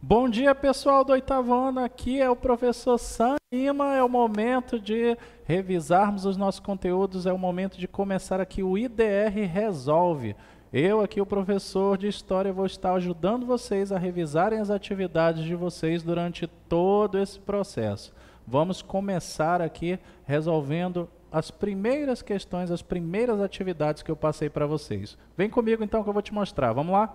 Bom dia, pessoal do oitavo ano. Aqui é o professor Sam Lima. É o momento de revisarmos os nossos conteúdos. É o momento de começar aqui o IDR Resolve. Eu, aqui, o professor de História, vou estar ajudando vocês a revisarem as atividades de vocês durante todo esse processo. Vamos começar aqui resolvendo as primeiras questões, as primeiras atividades que eu passei para vocês. Vem comigo então que eu vou te mostrar. Vamos lá?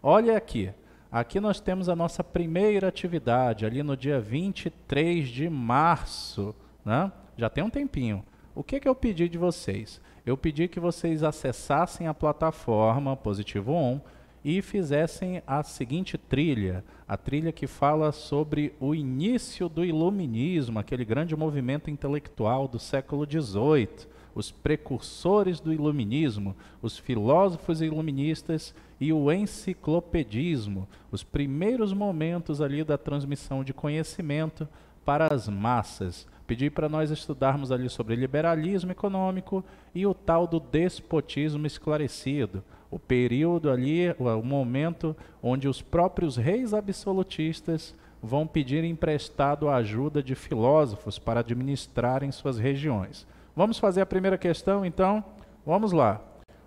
Olha aqui. Aqui nós temos a nossa primeira atividade, ali no dia 23 de março, né? já tem um tempinho. O que, que eu pedi de vocês? Eu pedi que vocês acessassem a plataforma Positivo On e fizessem a seguinte trilha, a trilha que fala sobre o início do iluminismo, aquele grande movimento intelectual do século XVIII, os precursores do iluminismo, os filósofos iluministas e o enciclopedismo, os primeiros momentos ali da transmissão de conhecimento para as massas. Pedi para nós estudarmos ali sobre liberalismo econômico e o tal do despotismo esclarecido, o período ali, o momento onde os próprios reis absolutistas vão pedir emprestado a ajuda de filósofos para administrarem suas regiões. Vamos fazer a primeira questão, então? Vamos lá.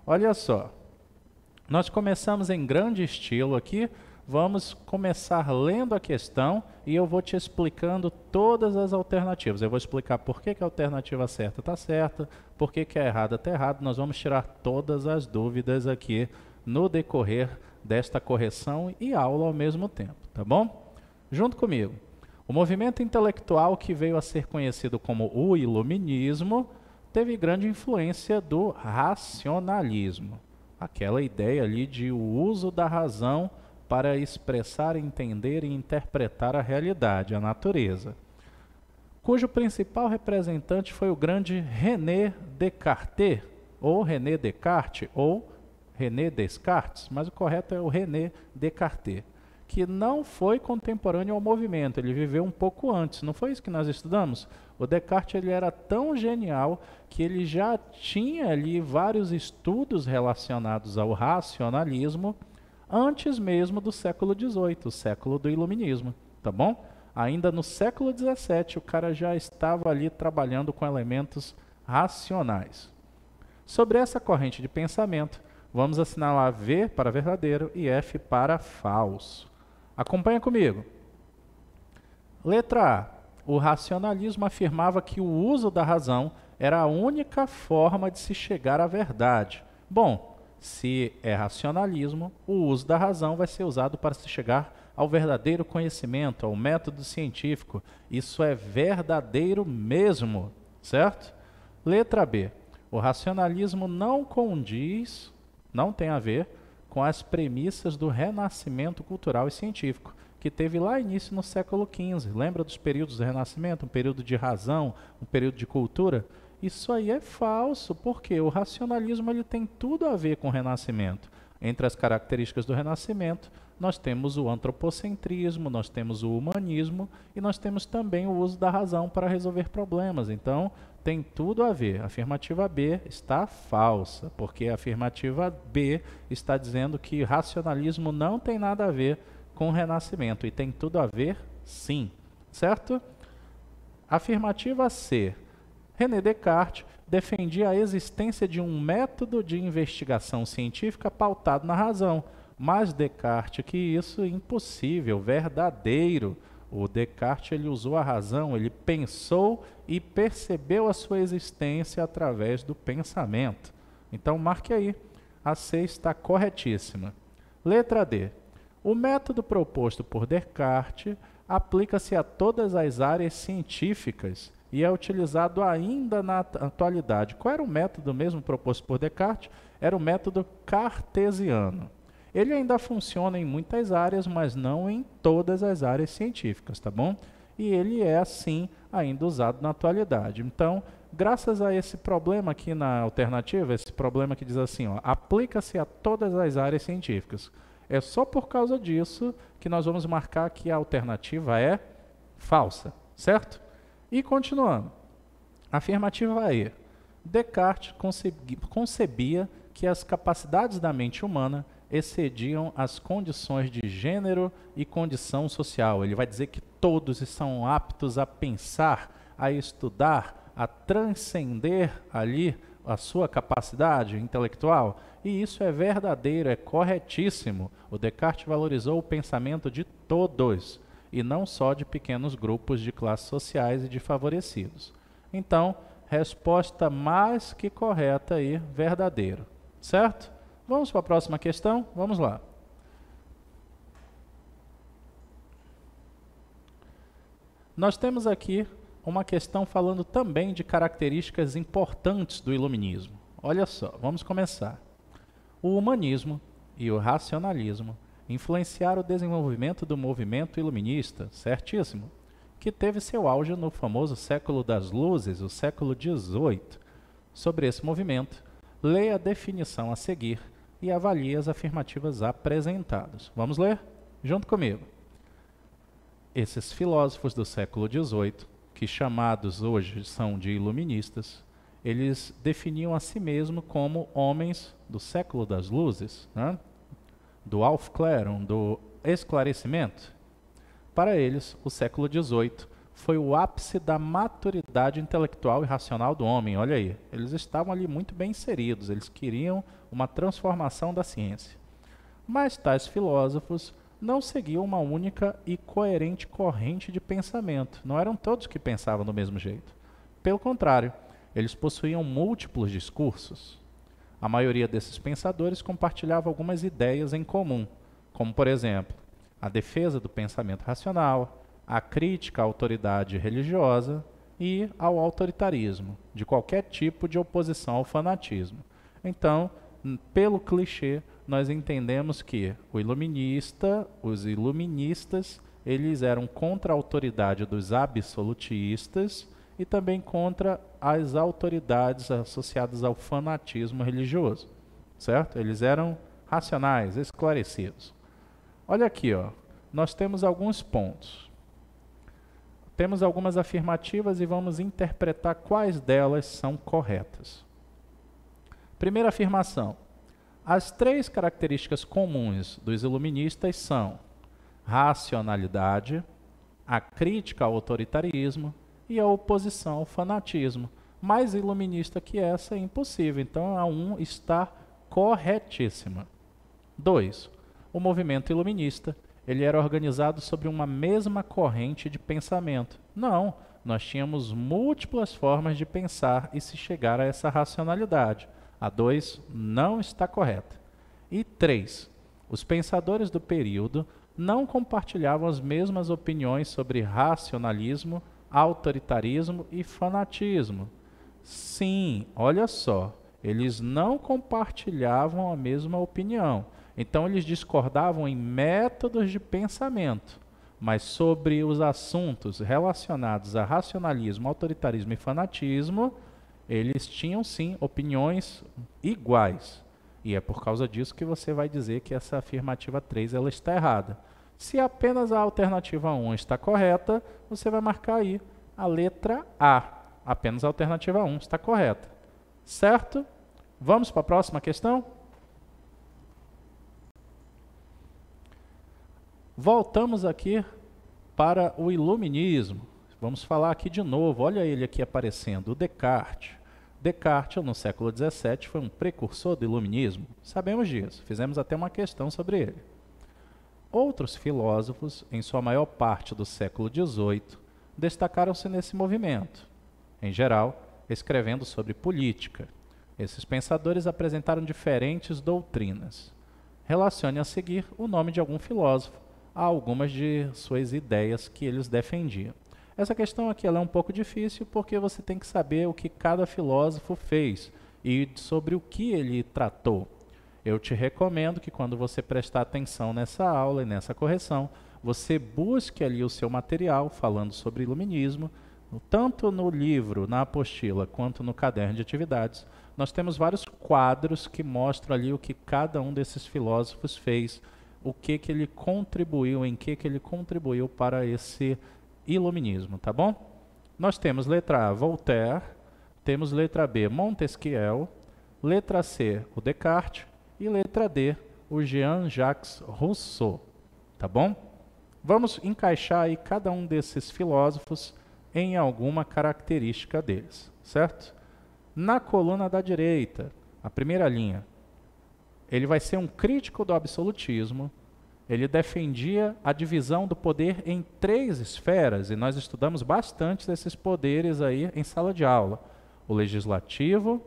Olha só. Nós começamos em grande estilo aqui, vamos começar lendo a questão e eu vou te explicando todas as alternativas. Eu vou explicar por que, que a alternativa certa está certa, por que, que a errada está errada. Nós vamos tirar todas as dúvidas aqui no decorrer desta correção e aula ao mesmo tempo, tá bom? Junto comigo. O movimento intelectual que veio a ser conhecido como o Iluminismo teve grande influência do racionalismo. Aquela ideia ali de o uso da razão para expressar, entender e interpretar a realidade, a natureza, cujo principal representante foi o grande René Descartes, ou René Descartes, ou René Descartes, mas o correto é o René Descartes que não foi contemporâneo ao movimento, ele viveu um pouco antes. Não foi isso que nós estudamos? O Descartes ele era tão genial que ele já tinha ali vários estudos relacionados ao racionalismo antes mesmo do século XVIII, o século do Iluminismo, tá bom? Ainda no século XVII o cara já estava ali trabalhando com elementos racionais. Sobre essa corrente de pensamento, vamos assinalar V para verdadeiro e F para falso. Acompanha comigo. Letra A. O racionalismo afirmava que o uso da razão era a única forma de se chegar à verdade. Bom, se é racionalismo, o uso da razão vai ser usado para se chegar ao verdadeiro conhecimento, ao método científico. Isso é verdadeiro mesmo, certo? Letra B. O racionalismo não condiz, não tem a ver com as premissas do renascimento cultural e científico, que teve lá início no século XV. Lembra dos períodos do Renascimento? Um período de razão, um período de cultura? Isso aí é falso, porque o racionalismo ele tem tudo a ver com o Renascimento. Entre as características do Renascimento, nós temos o antropocentrismo, nós temos o humanismo e nós temos também o uso da razão para resolver problemas. Então, tem tudo a ver. A afirmativa B está falsa, porque a afirmativa B está dizendo que racionalismo não tem nada a ver com o renascimento e tem tudo a ver, sim. Certo? Afirmativa C. René Descartes defendia a existência de um método de investigação científica pautado na razão mas Descartes que isso é impossível, verdadeiro. O Descartes ele usou a razão, ele pensou e percebeu a sua existência através do pensamento. Então marque aí, a C está corretíssima. Letra D. O método proposto por Descartes aplica-se a todas as áreas científicas e é utilizado ainda na atualidade. Qual era o método mesmo proposto por Descartes? Era o método cartesiano. Ele ainda funciona em muitas áreas, mas não em todas as áreas científicas, tá bom? E ele é assim ainda usado na atualidade. Então, graças a esse problema aqui na alternativa, esse problema que diz assim, aplica-se a todas as áreas científicas. É só por causa disso que nós vamos marcar que a alternativa é falsa, certo? E continuando, afirmativa E. Descartes concebia que as capacidades da mente humana excediam as condições de gênero e condição social. Ele vai dizer que todos são aptos a pensar, a estudar, a transcender ali a sua capacidade intelectual, e isso é verdadeiro, é corretíssimo. O Descartes valorizou o pensamento de todos e não só de pequenos grupos de classes sociais e de favorecidos. Então, resposta mais que correta e verdadeiro, certo? Vamos para a próxima questão? Vamos lá. Nós temos aqui uma questão falando também de características importantes do iluminismo. Olha só, vamos começar. O humanismo e o racionalismo influenciaram o desenvolvimento do movimento iluminista, certíssimo, que teve seu auge no famoso século das luzes, o século XVIII. Sobre esse movimento, leia a definição a seguir e avalie as afirmativas apresentadas. Vamos ler? Junto comigo. Esses filósofos do século XVIII, que chamados hoje são de iluministas, eles definiam a si mesmos como homens do século das luzes, né? do Aufklärung, do esclarecimento. Para eles, o século XVIII foi o ápice da maturidade intelectual e racional do homem. Olha aí, eles estavam ali muito bem inseridos, eles queriam uma transformação da ciência. Mas tais filósofos não seguiam uma única e coerente corrente de pensamento. Não eram todos que pensavam do mesmo jeito. Pelo contrário, eles possuíam múltiplos discursos. A maioria desses pensadores compartilhava algumas ideias em comum, como, por exemplo, a defesa do pensamento racional, a crítica à autoridade religiosa e ao autoritarismo, de qualquer tipo de oposição ao fanatismo. Então, pelo clichê, nós entendemos que o iluminista, os iluministas, eles eram contra a autoridade dos absolutistas e também contra as autoridades associadas ao fanatismo religioso, certo? Eles eram racionais, esclarecidos. Olha aqui, ó. Nós temos alguns pontos. Temos algumas afirmativas e vamos interpretar quais delas são corretas. Primeira afirmação: as três características comuns dos iluministas são racionalidade, a crítica ao autoritarismo e a oposição ao fanatismo. Mais iluminista que essa é impossível, então a 1 um está corretíssima. 2. O movimento iluminista, ele era organizado sobre uma mesma corrente de pensamento. Não, nós tínhamos múltiplas formas de pensar e se chegar a essa racionalidade. A 2 não está correta. E 3. Os pensadores do período não compartilhavam as mesmas opiniões sobre racionalismo, autoritarismo e fanatismo. Sim, olha só, eles não compartilhavam a mesma opinião. Então eles discordavam em métodos de pensamento, mas sobre os assuntos relacionados a racionalismo, autoritarismo e fanatismo, eles tinham sim opiniões iguais. E é por causa disso que você vai dizer que essa afirmativa 3 ela está errada. Se apenas a alternativa 1 está correta, você vai marcar aí a letra A. Apenas a alternativa 1 está correta. Certo? Vamos para a próxima questão? Voltamos aqui para o iluminismo. Vamos falar aqui de novo. Olha ele aqui aparecendo, o Descartes. Descartes, no século XVII, foi um precursor do iluminismo. Sabemos disso, fizemos até uma questão sobre ele. Outros filósofos, em sua maior parte do século XVIII, destacaram-se nesse movimento, em geral, escrevendo sobre política. Esses pensadores apresentaram diferentes doutrinas. Relacione a seguir o nome de algum filósofo a algumas de suas ideias que eles defendiam. Essa questão aqui é um pouco difícil porque você tem que saber o que cada filósofo fez e sobre o que ele tratou. Eu te recomendo que quando você prestar atenção nessa aula e nessa correção, você busque ali o seu material falando sobre iluminismo, tanto no livro, na apostila, quanto no caderno de atividades. Nós temos vários quadros que mostram ali o que cada um desses filósofos fez, o que, que ele contribuiu, em que, que ele contribuiu para esse iluminismo, tá bom? Nós temos letra A, Voltaire, temos letra B, Montesquieu, letra C, o Descartes e letra D, o Jean-Jacques Rousseau, tá bom? Vamos encaixar aí cada um desses filósofos em alguma característica deles, certo? Na coluna da direita, a primeira linha, ele vai ser um crítico do absolutismo, ele defendia a divisão do poder em três esferas, e nós estudamos bastante desses poderes aí em sala de aula: o legislativo,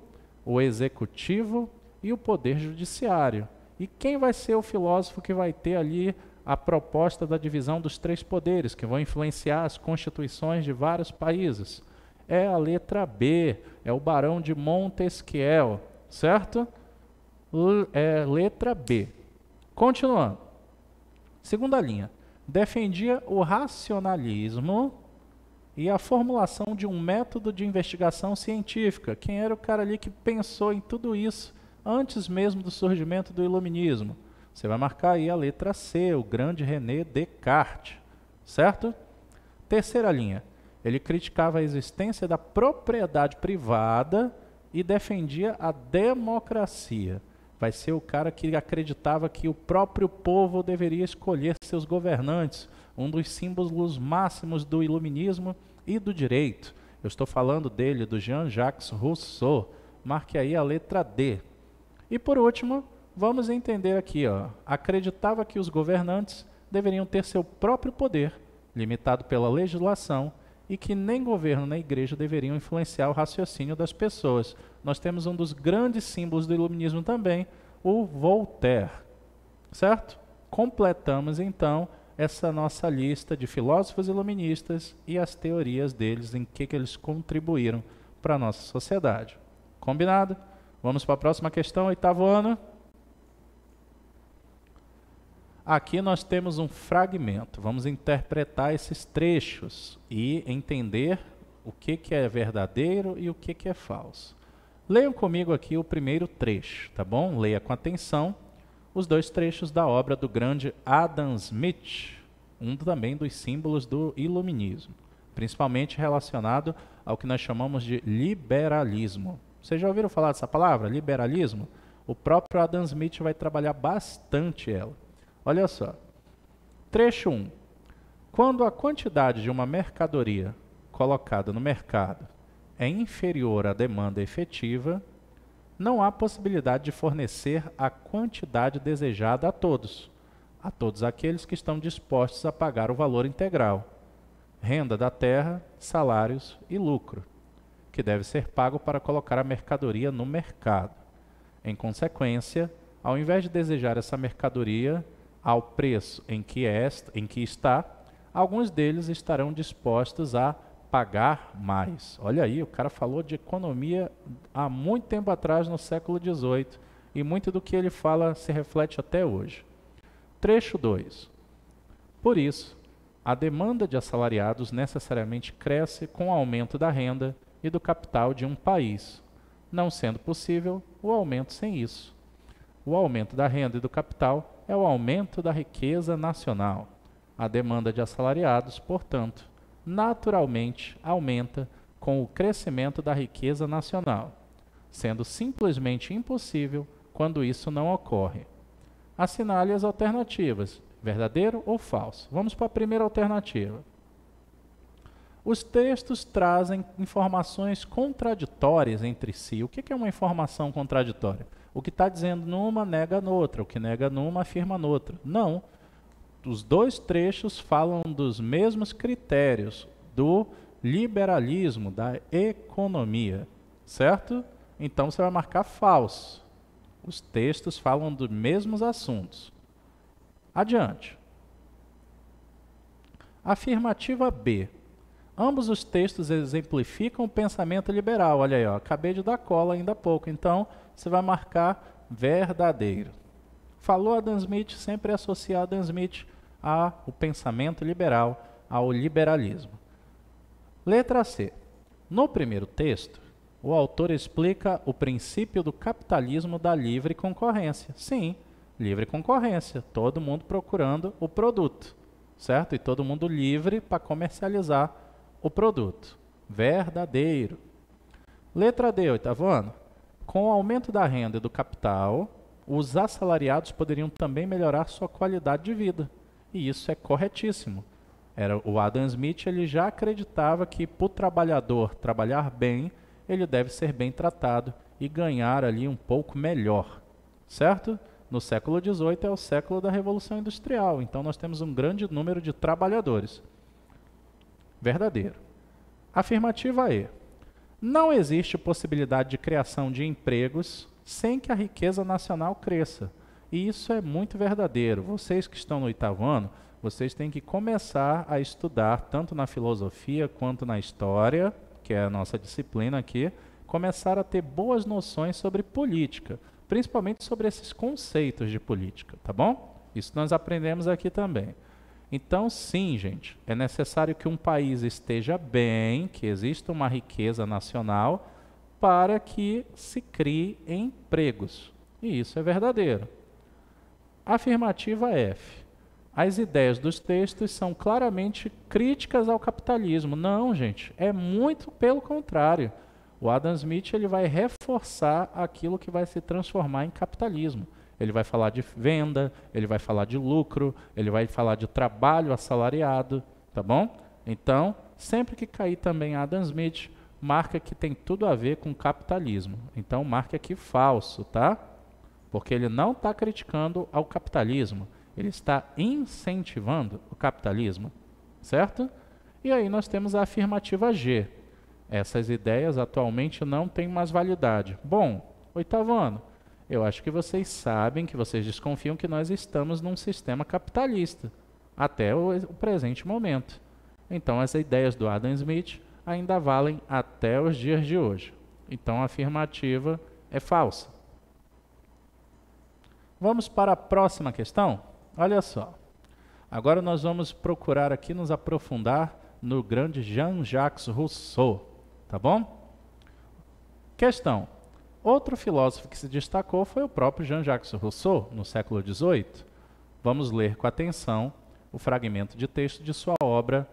o executivo e o poder judiciário. E quem vai ser o filósofo que vai ter ali a proposta da divisão dos três poderes, que vão influenciar as constituições de vários países? É a letra B, é o Barão de Montesquiel, certo? L é letra B. Continuando. Segunda linha, defendia o racionalismo e a formulação de um método de investigação científica. Quem era o cara ali que pensou em tudo isso antes mesmo do surgimento do iluminismo? Você vai marcar aí a letra C, o grande René Descartes, certo? Terceira linha, ele criticava a existência da propriedade privada e defendia a democracia. Vai ser o cara que acreditava que o próprio povo deveria escolher seus governantes, um dos símbolos máximos do iluminismo e do direito. Eu estou falando dele, do Jean-Jacques Rousseau. Marque aí a letra D. E por último, vamos entender aqui, ó, acreditava que os governantes deveriam ter seu próprio poder, limitado pela legislação e que nem governo nem igreja deveriam influenciar o raciocínio das pessoas. Nós temos um dos grandes símbolos do iluminismo também, o Voltaire. Certo? Completamos então essa nossa lista de filósofos iluministas e as teorias deles, em que, que eles contribuíram para a nossa sociedade. Combinado? Vamos para a próxima questão, oitavo ano. Aqui nós temos um fragmento. Vamos interpretar esses trechos e entender o que, que é verdadeiro e o que, que é falso. Leiam comigo aqui o primeiro trecho, tá bom? Leia com atenção os dois trechos da obra do grande Adam Smith, um também dos símbolos do iluminismo, principalmente relacionado ao que nós chamamos de liberalismo. Vocês já ouviram falar dessa palavra, liberalismo? O próprio Adam Smith vai trabalhar bastante ela. Olha só. Trecho 1. Quando a quantidade de uma mercadoria colocada no mercado é inferior à demanda efetiva, não há possibilidade de fornecer a quantidade desejada a todos, a todos aqueles que estão dispostos a pagar o valor integral, renda da terra, salários e lucro, que deve ser pago para colocar a mercadoria no mercado. Em consequência, ao invés de desejar essa mercadoria, ao preço em que, esta, em que está, alguns deles estarão dispostos a pagar mais. Olha aí, o cara falou de economia há muito tempo atrás, no século XVIII, e muito do que ele fala se reflete até hoje. Trecho 2. Por isso, a demanda de assalariados necessariamente cresce com o aumento da renda e do capital de um país, não sendo possível o aumento sem isso. O aumento da renda e do capital é o aumento da riqueza nacional. A demanda de assalariados, portanto, naturalmente aumenta com o crescimento da riqueza nacional, sendo simplesmente impossível quando isso não ocorre. Assinale as alternativas, verdadeiro ou falso. Vamos para a primeira alternativa. Os textos trazem informações contraditórias entre si. O que é uma informação contraditória? O que está dizendo numa nega noutra, o que nega numa afirma noutra. Não. Os dois trechos falam dos mesmos critérios do liberalismo, da economia, certo? Então você vai marcar falso. Os textos falam dos mesmos assuntos. Adiante. Afirmativa B. Ambos os textos exemplificam o pensamento liberal. Olha aí, ó, acabei de dar cola ainda há pouco, então você vai marcar verdadeiro. Falou Adam Smith, sempre associar Adam Smith ao pensamento liberal, ao liberalismo. Letra C. No primeiro texto, o autor explica o princípio do capitalismo da livre concorrência. Sim, livre concorrência, todo mundo procurando o produto, certo? E todo mundo livre para comercializar o produto. Verdadeiro. Letra D, oitavano. Com o aumento da renda e do capital, os assalariados poderiam também melhorar sua qualidade de vida. E isso é corretíssimo. Era o Adam Smith, ele já acreditava que para o trabalhador trabalhar bem, ele deve ser bem tratado e ganhar ali um pouco melhor, certo? No século XVIII é o século da Revolução Industrial, então nós temos um grande número de trabalhadores verdadeiro. Afirmativa E. Não existe possibilidade de criação de empregos sem que a riqueza nacional cresça. E isso é muito verdadeiro. Vocês que estão no oitavo ano, vocês têm que começar a estudar, tanto na filosofia quanto na história, que é a nossa disciplina aqui, começar a ter boas noções sobre política, principalmente sobre esses conceitos de política, tá bom? Isso nós aprendemos aqui também. Então, sim, gente, é necessário que um país esteja bem, que exista uma riqueza nacional, para que se crie empregos. E isso é verdadeiro. Afirmativa F. As ideias dos textos são claramente críticas ao capitalismo. Não, gente, é muito pelo contrário. O Adam Smith ele vai reforçar aquilo que vai se transformar em capitalismo. Ele vai falar de venda, ele vai falar de lucro, ele vai falar de trabalho assalariado, tá bom? Então, sempre que cair também Adam Smith, marca que tem tudo a ver com capitalismo. Então, marca aqui falso, tá? Porque ele não está criticando ao capitalismo, ele está incentivando o capitalismo, certo? E aí nós temos a afirmativa G. Essas ideias atualmente não têm mais validade. Bom, oitavo ano, eu acho que vocês sabem, que vocês desconfiam que nós estamos num sistema capitalista até o, o presente momento. Então, as ideias do Adam Smith ainda valem até os dias de hoje. Então, a afirmativa é falsa. Vamos para a próxima questão? Olha só. Agora nós vamos procurar aqui nos aprofundar no grande Jean-Jacques Rousseau, tá bom? Questão: Outro filósofo que se destacou foi o próprio Jean-Jacques Rousseau, no século XVIII. Vamos ler com atenção o fragmento de texto de sua obra.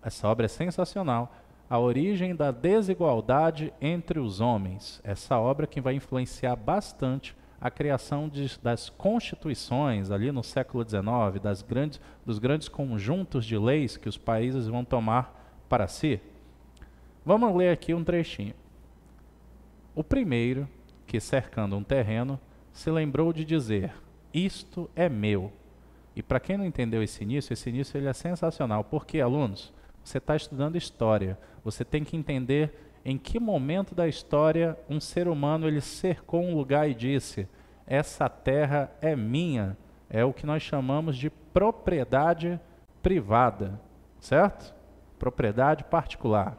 Essa obra é sensacional. A Origem da Desigualdade entre os Homens. Essa obra que vai influenciar bastante a criação de, das constituições ali no século XIX, das grandes, dos grandes conjuntos de leis que os países vão tomar para si. Vamos ler aqui um trechinho. O primeiro que cercando um terreno, se lembrou de dizer: Isto é meu. E para quem não entendeu esse início, esse início ele é sensacional, porque, alunos, você está estudando história, você tem que entender em que momento da história um ser humano ele cercou um lugar e disse: Essa terra é minha. É o que nós chamamos de propriedade privada, certo? Propriedade particular.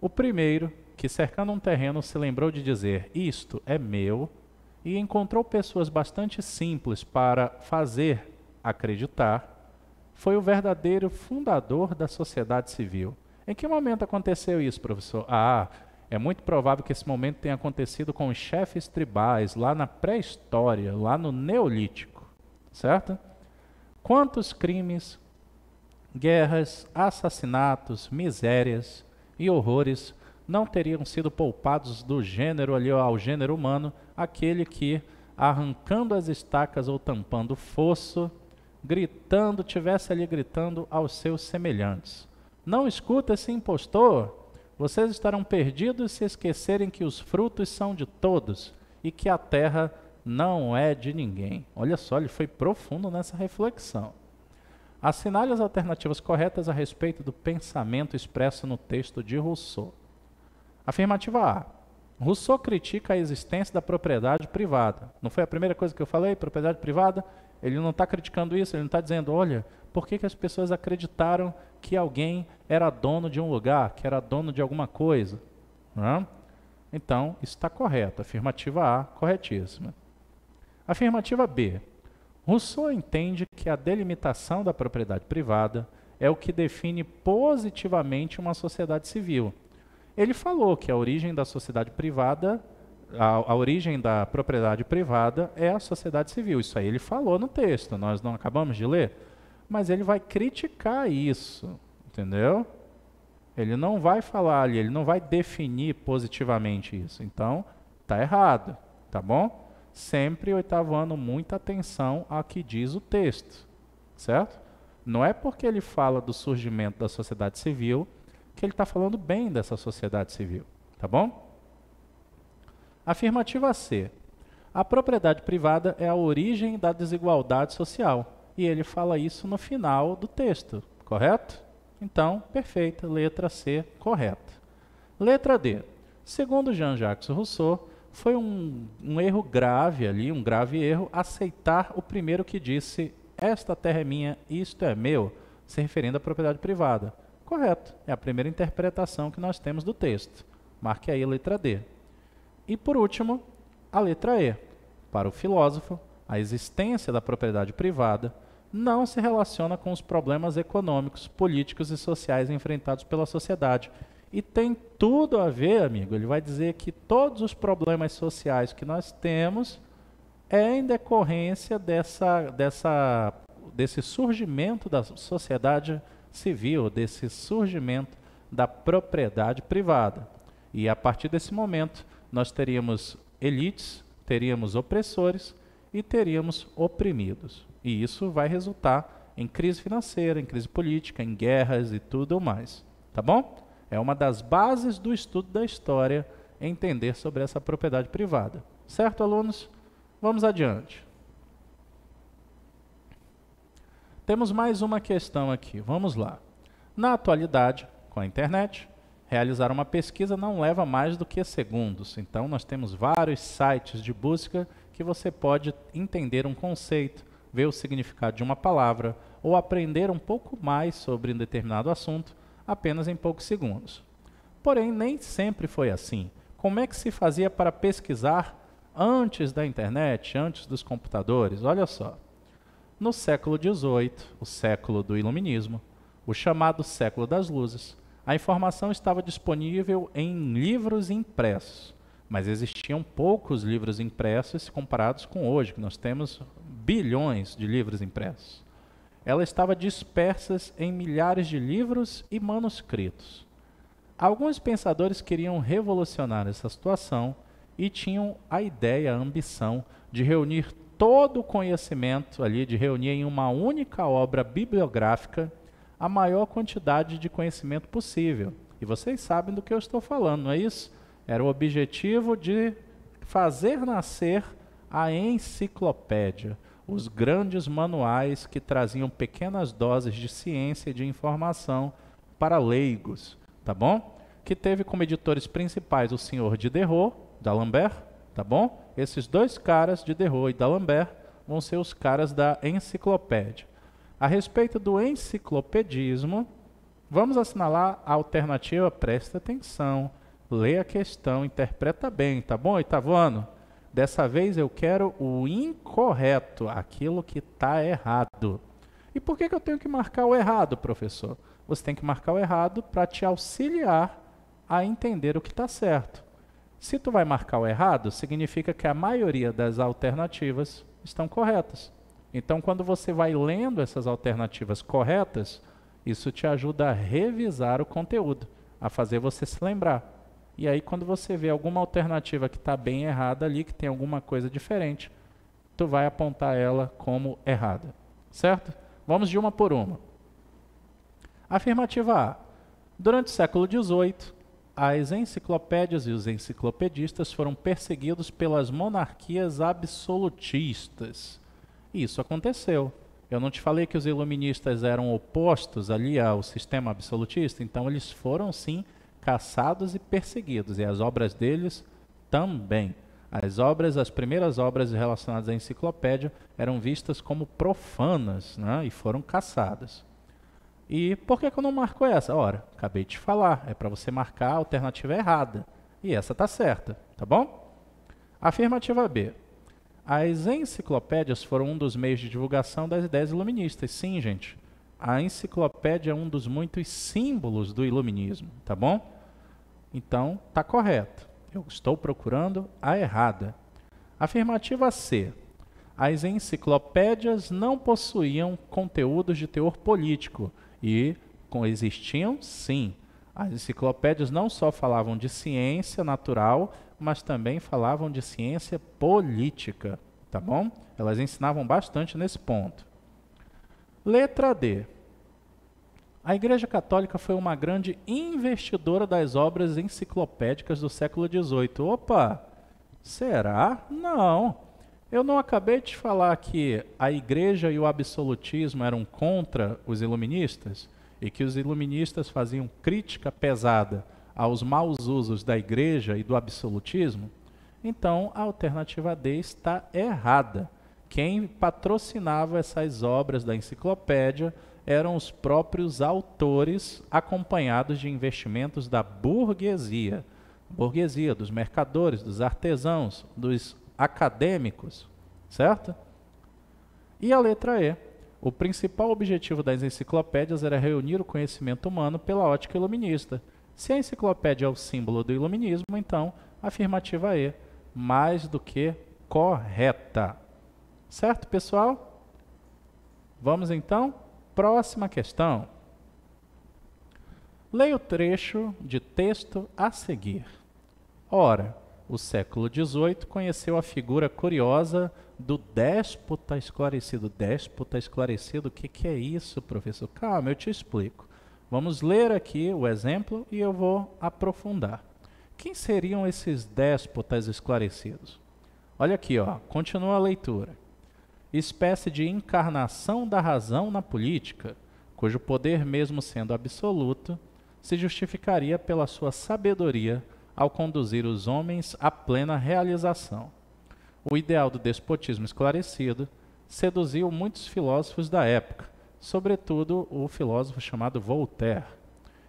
O primeiro que cercando um terreno se lembrou de dizer: Isto é meu, e encontrou pessoas bastante simples para fazer acreditar, foi o verdadeiro fundador da sociedade civil. Em que momento aconteceu isso, professor? Ah, é muito provável que esse momento tenha acontecido com os chefes tribais, lá na pré-história, lá no Neolítico, certo? Quantos crimes, guerras, assassinatos, misérias e horrores não teriam sido poupados do gênero ali ao gênero humano, aquele que, arrancando as estacas ou tampando o fosso, gritando, tivesse ali gritando aos seus semelhantes. Não escuta esse impostor, vocês estarão perdidos se esquecerem que os frutos são de todos e que a terra não é de ninguém. Olha só, ele foi profundo nessa reflexão. Assinale as alternativas corretas a respeito do pensamento expresso no texto de Rousseau. Afirmativa A. Rousseau critica a existência da propriedade privada. Não foi a primeira coisa que eu falei? Propriedade privada? Ele não está criticando isso, ele não está dizendo, olha, por que, que as pessoas acreditaram que alguém era dono de um lugar, que era dono de alguma coisa? Não? Né? Então, isso está correto. Afirmativa A, corretíssima. Afirmativa B. Rousseau entende que a delimitação da propriedade privada é o que define positivamente uma sociedade civil ele falou que a origem da sociedade privada, a, a, origem da propriedade privada é a sociedade civil. Isso aí ele falou no texto, nós não acabamos de ler. Mas ele vai criticar isso, entendeu? Ele não vai falar ali, ele não vai definir positivamente isso. Então, tá errado, tá bom? Sempre ano, muita atenção ao que diz o texto, certo? Não é porque ele fala do surgimento da sociedade civil que ele está falando bem dessa sociedade civil, tá bom? Afirmativa C. A propriedade privada é a origem da desigualdade social. E ele fala isso no final do texto, correto? Então, perfeita, letra C, correta. Letra D. Segundo Jean-Jacques Rousseau, foi um, um, erro grave ali, um grave erro, aceitar o primeiro que disse: Esta terra é minha, isto é meu, se referindo à propriedade privada. Correto. É a primeira interpretação que nós temos do texto. Marque aí a letra D. E por último, a letra E. Para o filósofo, a existência da propriedade privada não se relaciona com os problemas econômicos, políticos e sociais enfrentados pela sociedade. E tem tudo a ver, amigo. Ele vai dizer que todos os problemas sociais que nós temos é em decorrência dessa, dessa, desse surgimento da sociedade civil, desse surgimento da propriedade privada. E a partir desse momento, nós teríamos elites, teríamos opressores e teríamos oprimidos. E isso vai resultar em crise financeira, em crise política, em guerras e tudo mais. Tá bom? É uma das bases do estudo da história entender sobre essa propriedade privada. Certo, alunos? Vamos adiante. Temos mais uma questão aqui. Vamos lá. Na atualidade, com a internet, realizar uma pesquisa não leva mais do que segundos. Então, nós temos vários sites de busca que você pode entender um conceito, ver o significado de uma palavra ou aprender um pouco mais sobre um determinado assunto apenas em poucos segundos. Porém, nem sempre foi assim. Como é que se fazia para pesquisar antes da internet, antes dos computadores? Olha só no século XVIII, o século do Iluminismo, o chamado século das luzes, a informação estava disponível em livros impressos, mas existiam poucos livros impressos comparados com hoje, que nós temos bilhões de livros impressos. Ela estava dispersa em milhares de livros e manuscritos. Alguns pensadores queriam revolucionar essa situação e tinham a ideia, a ambição de reunir todo o conhecimento ali, de reunir em uma única obra bibliográfica a maior quantidade de conhecimento possível. E vocês sabem do que eu estou falando, não é isso? Era o objetivo de fazer nascer a enciclopédia, os grandes manuais que traziam pequenas doses de ciência e de informação para leigos, tá bom? Que teve como editores principais o Senhor de Diderot, d'Alembert, Tá bom? Esses dois caras, de Diderot e D'Alembert, vão ser os caras da enciclopédia. A respeito do enciclopedismo, vamos assinalar a alternativa, presta atenção, lê a questão, interpreta bem, tá bom, Itavano? Dessa vez eu quero o incorreto, aquilo que está errado. E por que, que eu tenho que marcar o errado, professor? Você tem que marcar o errado para te auxiliar a entender o que está certo. Se tu vai marcar o errado, significa que a maioria das alternativas estão corretas. Então, quando você vai lendo essas alternativas corretas, isso te ajuda a revisar o conteúdo, a fazer você se lembrar. E aí, quando você vê alguma alternativa que está bem errada ali, que tem alguma coisa diferente, tu vai apontar ela como errada. Certo? Vamos de uma por uma. Afirmativa A. Durante o século XVIII, as enciclopédias e os enciclopedistas foram perseguidos pelas monarquias absolutistas. Isso aconteceu. Eu não te falei que os iluministas eram opostos ali ao sistema absolutista? Então, eles foram sim caçados e perseguidos, e as obras deles também. As obras, as primeiras obras relacionadas à enciclopédia, eram vistas como profanas né? e foram caçadas. E por que, que eu não marco essa? Ora, acabei de falar, é para você marcar a alternativa errada. E essa está certa, tá bom? Afirmativa B. As enciclopédias foram um dos meios de divulgação das ideias iluministas. Sim, gente. A enciclopédia é um dos muitos símbolos do iluminismo, tá bom? Então, tá correto. Eu estou procurando a errada. Afirmativa C. As enciclopédias não possuíam conteúdos de teor político e existiam, sim. As enciclopédias não só falavam de ciência natural, mas também falavam de ciência política, tá bom? Elas ensinavam bastante nesse ponto. Letra D. A Igreja Católica foi uma grande investidora das obras enciclopédicas do século XVIII. Opa! Será? Não. Eu não acabei de falar que a igreja e o absolutismo eram contra os iluministas e que os iluministas faziam crítica pesada aos maus usos da igreja e do absolutismo? Então a alternativa D está errada. Quem patrocinava essas obras da enciclopédia eram os próprios autores, acompanhados de investimentos da burguesia burguesia, dos mercadores, dos artesãos, dos acadêmicos, certo? E a letra E. O principal objetivo das enciclopédias era reunir o conhecimento humano pela ótica iluminista. Se a enciclopédia é o símbolo do iluminismo, então, afirmativa E, mais do que correta. Certo, pessoal? Vamos então, próxima questão. Leia o trecho de texto a seguir. Ora, o século XVIII, conheceu a figura curiosa do déspota esclarecido. Déspota esclarecido, o que, que é isso, professor? Calma, eu te explico. Vamos ler aqui o exemplo e eu vou aprofundar. Quem seriam esses déspotas esclarecidos? Olha aqui, ó, continua a leitura. Espécie de encarnação da razão na política, cujo poder, mesmo sendo absoluto, se justificaria pela sua sabedoria ao conduzir os homens à plena realização. O ideal do despotismo esclarecido seduziu muitos filósofos da época, sobretudo o filósofo chamado Voltaire.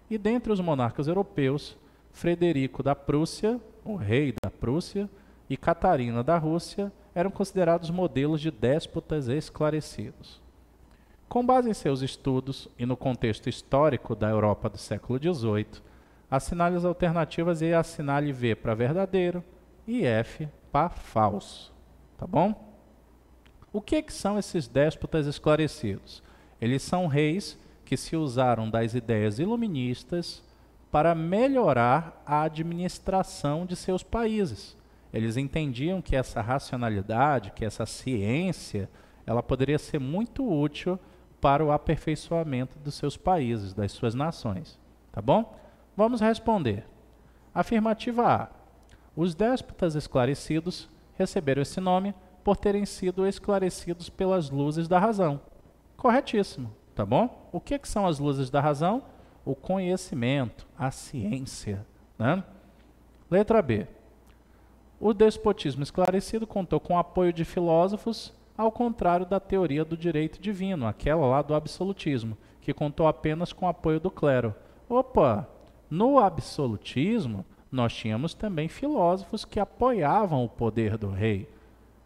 E dentre os monarcas europeus, Frederico da Prússia, o rei da Prússia, e Catarina da Rússia eram considerados modelos de déspotas esclarecidos. Com base em seus estudos e no contexto histórico da Europa do século XVIII, Assinale as alternativas e assinale V para verdadeiro e F para falso. Tá bom? O que, que são esses déspotas esclarecidos? Eles são reis que se usaram das ideias iluministas para melhorar a administração de seus países. Eles entendiam que essa racionalidade, que essa ciência, ela poderia ser muito útil para o aperfeiçoamento dos seus países, das suas nações. Tá bom? Vamos responder. Afirmativa A. Os déspotas esclarecidos receberam esse nome por terem sido esclarecidos pelas luzes da razão. Corretíssimo, tá bom? O que, que são as luzes da razão? O conhecimento, a ciência. Né? Letra B. O despotismo esclarecido contou com o apoio de filósofos, ao contrário da teoria do direito divino, aquela lá do absolutismo, que contou apenas com o apoio do clero. Opa, no absolutismo, nós tínhamos também filósofos que apoiavam o poder do rei,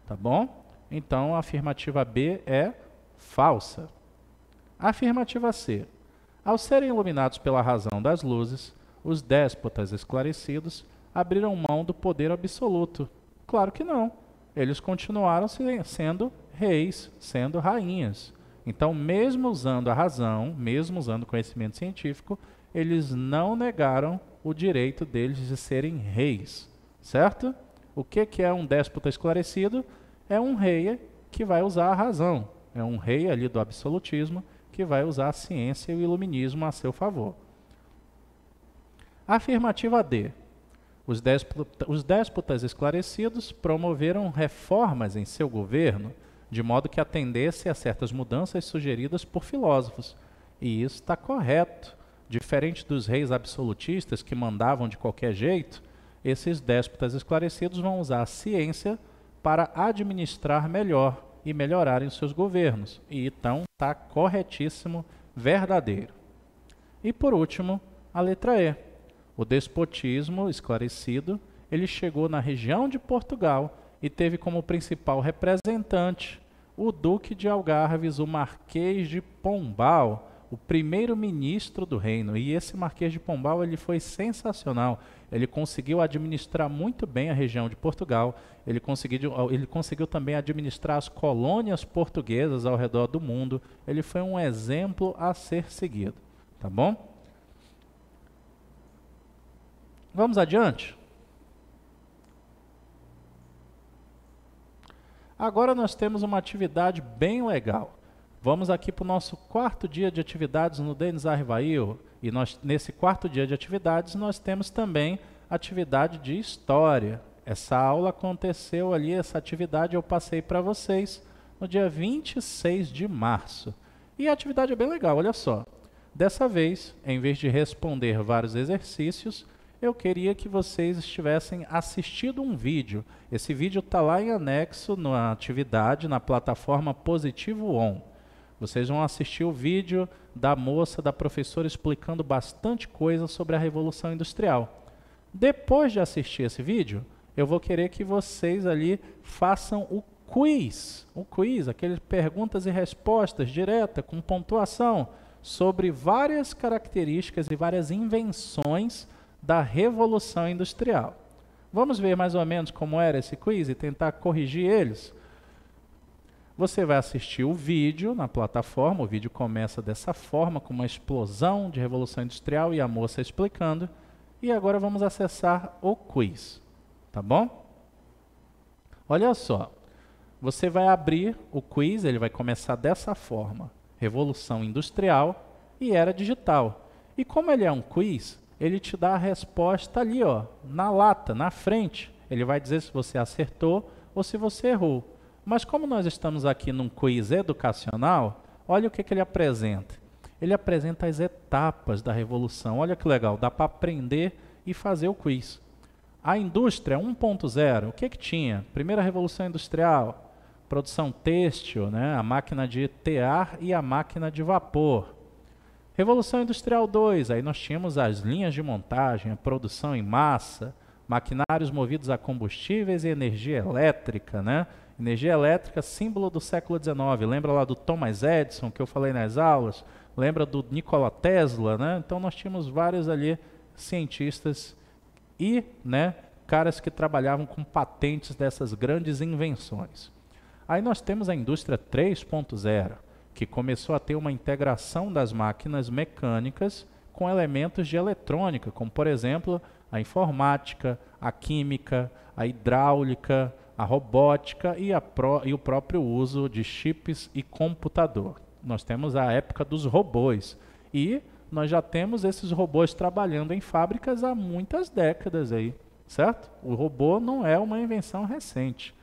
tá bom? Então a afirmativa B é falsa. A afirmativa C. Ao serem iluminados pela razão das luzes, os déspotas esclarecidos abriram mão do poder absoluto. Claro que não. Eles continuaram sendo reis, sendo rainhas. Então, mesmo usando a razão, mesmo usando conhecimento científico, eles não negaram o direito deles de serem reis, certo? O que, que é um déspota esclarecido? É um rei que vai usar a razão, é um rei ali do absolutismo que vai usar a ciência e o iluminismo a seu favor. Afirmativa D. Os, déspota, os déspotas esclarecidos promoveram reformas em seu governo de modo que atendesse a certas mudanças sugeridas por filósofos. E isso está correto Diferente dos reis absolutistas que mandavam de qualquer jeito, esses déspotas esclarecidos vão usar a ciência para administrar melhor e melhorarem seus governos. E então está corretíssimo, verdadeiro. E por último, a letra E. O despotismo esclarecido, ele chegou na região de Portugal e teve como principal representante o Duque de Algarves, o Marquês de Pombal, o primeiro-ministro do reino. E esse Marquês de Pombal ele foi sensacional. Ele conseguiu administrar muito bem a região de Portugal. Ele conseguiu, ele conseguiu também administrar as colônias portuguesas ao redor do mundo. Ele foi um exemplo a ser seguido. Tá bom? Vamos adiante? Agora nós temos uma atividade bem legal. Vamos aqui para o nosso quarto dia de atividades no Denis Arrivail. E nós, nesse quarto dia de atividades, nós temos também atividade de história. Essa aula aconteceu ali, essa atividade eu passei para vocês no dia 26 de março. E a atividade é bem legal, olha só. Dessa vez, em vez de responder vários exercícios, eu queria que vocês estivessem assistindo um vídeo. Esse vídeo está lá em anexo na atividade, na plataforma Positivo On. Vocês vão assistir o vídeo da moça, da professora, explicando bastante coisa sobre a Revolução Industrial. Depois de assistir esse vídeo, eu vou querer que vocês ali façam o quiz, o quiz, aqueles perguntas e respostas direta com pontuação sobre várias características e várias invenções da Revolução Industrial. Vamos ver mais ou menos como era esse quiz e tentar corrigir eles. Você vai assistir o vídeo na plataforma. O vídeo começa dessa forma, com uma explosão de Revolução Industrial e a moça explicando. E agora vamos acessar o quiz. Tá bom? Olha só. Você vai abrir o quiz, ele vai começar dessa forma: Revolução Industrial e Era Digital. E como ele é um quiz, ele te dá a resposta ali, ó, na lata, na frente. Ele vai dizer se você acertou ou se você errou. Mas como nós estamos aqui num quiz educacional, olha o que, que ele apresenta. Ele apresenta as etapas da revolução. Olha que legal, dá para aprender e fazer o quiz. A indústria 1.0, o que, que tinha? Primeira revolução industrial, produção têxtil, né? a máquina de tear e a máquina de vapor. Revolução Industrial 2, aí nós tínhamos as linhas de montagem, a produção em massa, maquinários movidos a combustíveis e energia elétrica, né? Energia elétrica, símbolo do século XIX. Lembra lá do Thomas Edison, que eu falei nas aulas? Lembra do Nikola Tesla, né? Então nós tínhamos vários ali cientistas e, né, caras que trabalhavam com patentes dessas grandes invenções. Aí nós temos a indústria 3.0, que começou a ter uma integração das máquinas mecânicas com elementos de eletrônica, como por exemplo, a informática, a química, a hidráulica, a robótica e, a pro, e o próprio uso de chips e computador. Nós temos a época dos robôs e nós já temos esses robôs trabalhando em fábricas há muitas décadas aí, certo? O robô não é uma invenção recente.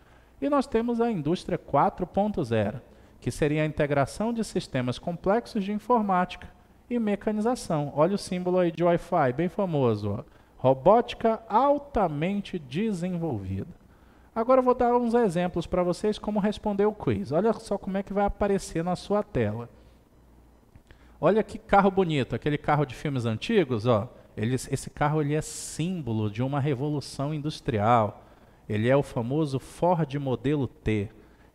E nós temos a indústria 4.0, que seria a integração de sistemas complexos de informática e mecanização. Olha o símbolo aí de Wi-Fi, bem famoso. Ó. Robótica altamente desenvolvida. Agora eu vou dar uns exemplos para vocês como responder o quiz. Olha só como é que vai aparecer na sua tela. Olha que carro bonito, aquele carro de filmes antigos, ó. Ele, esse carro ele é símbolo de uma revolução industrial. Ele é o famoso Ford modelo T.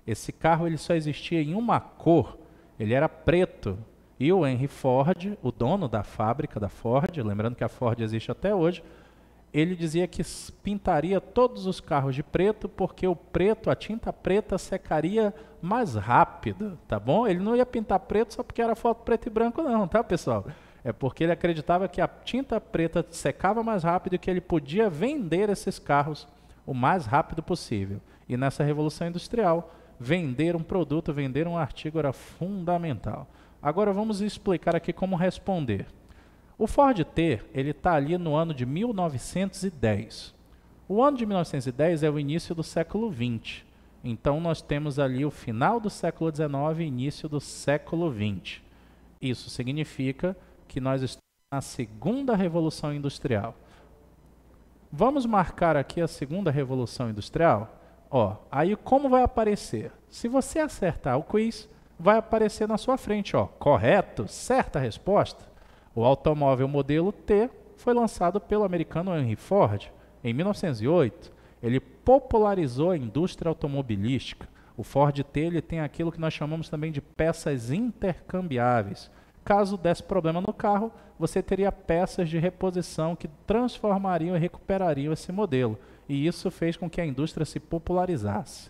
Esse carro ele só existia em uma cor, ele era preto. E o Henry Ford, o dono da fábrica da Ford, lembrando que a Ford existe até hoje, ele dizia que pintaria todos os carros de preto porque o preto, a tinta preta secaria mais rápido, tá bom? Ele não ia pintar preto só porque era foto preto e branco não, tá, pessoal? É porque ele acreditava que a tinta preta secava mais rápido e que ele podia vender esses carros o mais rápido possível. E nessa revolução industrial, vender um produto, vender um artigo era fundamental. Agora vamos explicar aqui como responder. O Ford T, ele está ali no ano de 1910. O ano de 1910 é o início do século 20. Então nós temos ali o final do século 19 e início do século 20. Isso significa que nós estamos na segunda revolução industrial. Vamos marcar aqui a segunda revolução industrial? Ó, aí como vai aparecer? Se você acertar o quiz, vai aparecer na sua frente, ó, correto, certa resposta. O automóvel modelo T foi lançado pelo americano Henry Ford em 1908. Ele popularizou a indústria automobilística. O Ford T ele tem aquilo que nós chamamos também de peças intercambiáveis. Caso desse problema no carro, você teria peças de reposição que transformariam e recuperariam esse modelo. E isso fez com que a indústria se popularizasse.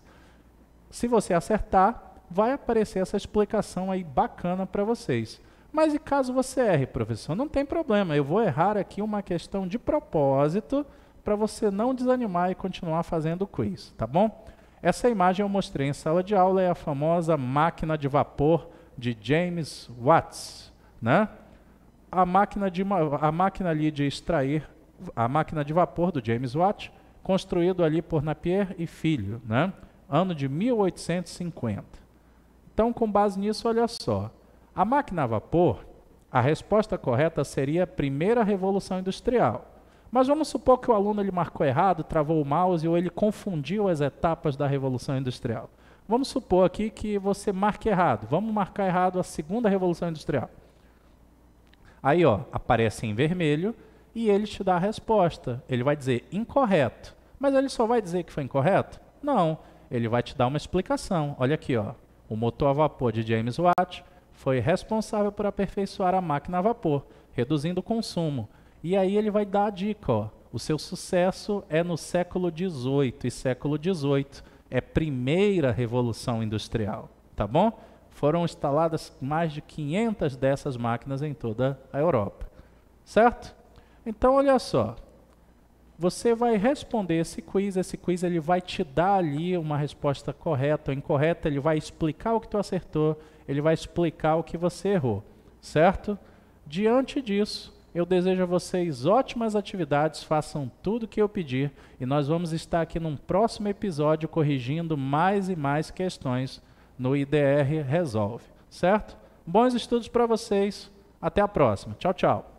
Se você acertar, vai aparecer essa explicação aí bacana para vocês. Mas e caso você erre, professor, não tem problema. Eu vou errar aqui uma questão de propósito para você não desanimar e continuar fazendo o quiz, tá bom? Essa imagem eu mostrei em sala de aula, é a famosa máquina de vapor de James Watts, né? A máquina, de, a máquina ali de extrair, a máquina de vapor do James Watt, construído ali por Napier e Filho, né? Ano de 1850. Então, com base nisso, olha só. A máquina a vapor, a resposta correta seria a primeira revolução industrial. Mas vamos supor que o aluno ele marcou errado, travou o mouse ou ele confundiu as etapas da revolução industrial. Vamos supor aqui que você marque errado. Vamos marcar errado a segunda revolução industrial. Aí, ó, aparece em vermelho e ele te dá a resposta. Ele vai dizer incorreto. Mas ele só vai dizer que foi incorreto? Não, ele vai te dar uma explicação. Olha aqui, ó. O motor a vapor de James Watt foi responsável por aperfeiçoar a máquina a vapor, reduzindo o consumo. E aí ele vai dar a dica, ó, o seu sucesso é no século XVIII, e século XVIII é primeira revolução industrial, tá bom? Foram instaladas mais de 500 dessas máquinas em toda a Europa, certo? Então, olha só, você vai responder esse quiz, esse quiz ele vai te dar ali uma resposta correta ou incorreta, ele vai explicar o que tu acertou, ele vai explicar o que você errou, certo? Diante disso, eu desejo a vocês ótimas atividades, façam tudo o que eu pedir e nós vamos estar aqui num próximo episódio corrigindo mais e mais questões no IDR Resolve, certo? Bons estudos para vocês, até a próxima. Tchau, tchau.